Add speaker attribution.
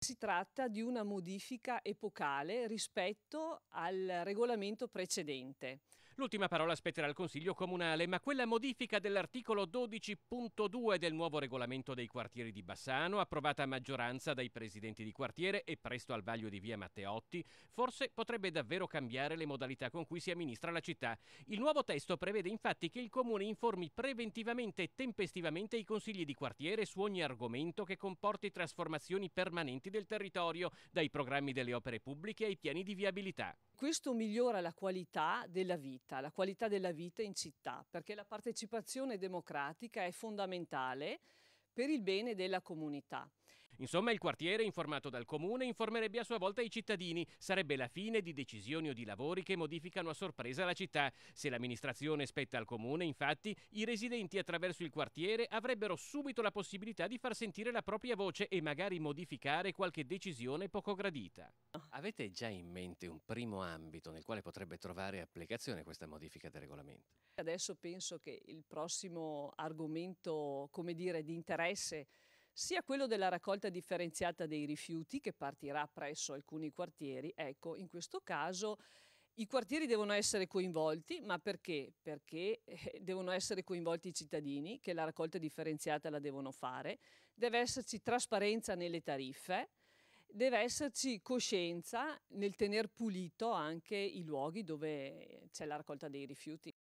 Speaker 1: Si tratta di una modifica epocale rispetto al regolamento precedente.
Speaker 2: L'ultima parola spetterà al Consiglio Comunale, ma quella modifica dell'articolo 12.2 del nuovo regolamento dei quartieri di Bassano, approvata a maggioranza dai presidenti di quartiere e presto al vaglio di via Matteotti, forse potrebbe davvero cambiare le modalità con cui si amministra la città. Il nuovo testo prevede infatti che il Comune informi preventivamente e tempestivamente i consigli di quartiere su ogni argomento che comporti trasformazioni permanenti del territorio, dai programmi delle opere pubbliche ai piani di viabilità.
Speaker 1: Questo migliora la qualità della vita, la qualità della vita in città, perché la partecipazione democratica è fondamentale per il bene della comunità.
Speaker 2: Insomma, il quartiere, informato dal comune, informerebbe a sua volta i cittadini. Sarebbe la fine di decisioni o di lavori che modificano a sorpresa la città. Se l'amministrazione spetta al comune, infatti, i residenti attraverso il quartiere avrebbero subito la possibilità di far sentire la propria voce e magari modificare qualche decisione poco gradita.
Speaker 3: Avete già in mente un primo ambito nel quale potrebbe trovare applicazione questa modifica del regolamento?
Speaker 1: Adesso penso che il prossimo argomento, come dire, di interesse sia quello della raccolta differenziata dei rifiuti che partirà presso alcuni quartieri. Ecco, in questo caso i quartieri devono essere coinvolti, ma perché? Perché eh, devono essere coinvolti i cittadini che la raccolta differenziata la devono fare, deve esserci trasparenza nelle tariffe, deve esserci coscienza nel tener pulito anche i luoghi dove c'è la raccolta dei rifiuti.